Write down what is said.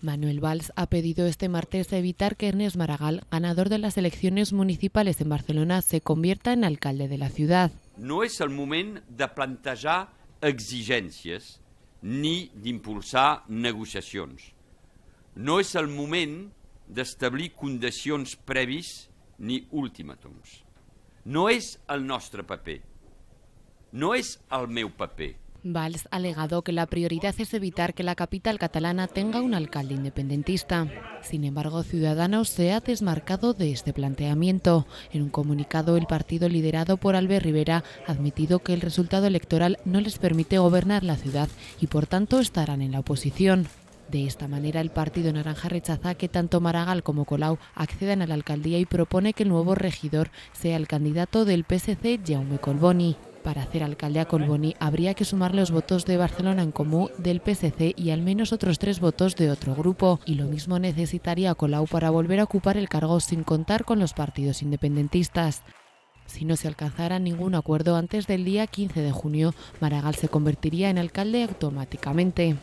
Manuel Valls ha pedido este martes evitar que Ernest Maragall, ganador de las elecciones municipales en Barcelona, se convierta en alcalde de la ciudad. No és el moment de plantejar exigències ni d'impulsar negociacions. No és el moment d'establir condicions previs ni ultimàtums. No és el nostre paper. No és el meu paper. Valls ha alegado que la prioridad es evitar que la capital catalana tenga un alcalde independentista. Sin embargo, Ciudadanos se ha desmarcado de este planteamiento. En un comunicado, el partido liderado por Albert Rivera ha admitido que el resultado electoral no les permite gobernar la ciudad y por tanto estarán en la oposición. De esta manera, el Partido Naranja rechaza que tanto Maragall como Colau accedan a la alcaldía y propone que el nuevo regidor sea el candidato del PSC, Jaume Colboni. Para hacer alcalde a Colboni habría que sumar los votos de Barcelona en Comú, del PSC y al menos otros tres votos de otro grupo. Y lo mismo necesitaría Colau para volver a ocupar el cargo sin contar con los partidos independentistas. Si no se alcanzara ningún acuerdo antes del día 15 de junio, Maragall se convertiría en alcalde automáticamente.